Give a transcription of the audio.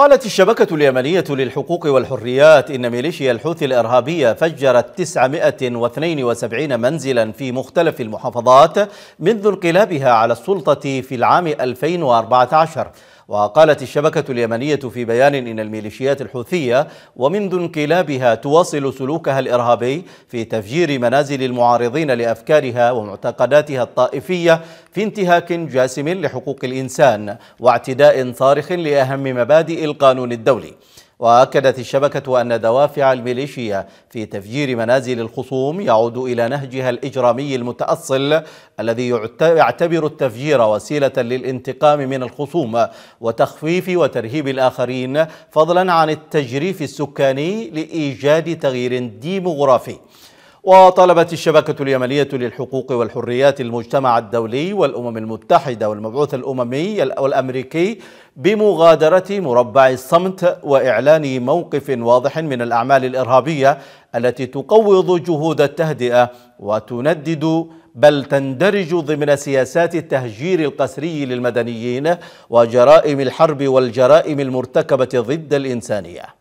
قالت الشبكة اليمنية للحقوق والحريات إن ميليشيا الحوثي الإرهابية فجرت 972 منزلا في مختلف المحافظات منذ انقلابها على السلطة في العام 2014 وقالت الشبكة اليمنية في بيان إن الميليشيات الحوثية ومنذ انقلابها تواصل سلوكها الإرهابي في تفجير منازل المعارضين لأفكارها ومعتقداتها الطائفية في انتهاك جاسم لحقوق الإنسان واعتداء صارخ لأهم مبادئ القانون الدولي وأكدت الشبكة أن دوافع الميليشيا في تفجير منازل الخصوم يعود إلى نهجها الإجرامي المتأصل الذي يعتبر التفجير وسيلة للانتقام من الخصوم وتخفيف وترهيب الآخرين فضلا عن التجريف السكاني لإيجاد تغيير ديموغرافي وطالبت الشبكة اليمنية للحقوق والحريات المجتمع الدولي والأمم المتحدة والمبعوث الأممي والأمريكي بمغادرة مربع الصمت وإعلان موقف واضح من الأعمال الإرهابية التي تقوض جهود التهدئة وتندد بل تندرج ضمن سياسات التهجير القسري للمدنيين وجرائم الحرب والجرائم المرتكبة ضد الإنسانية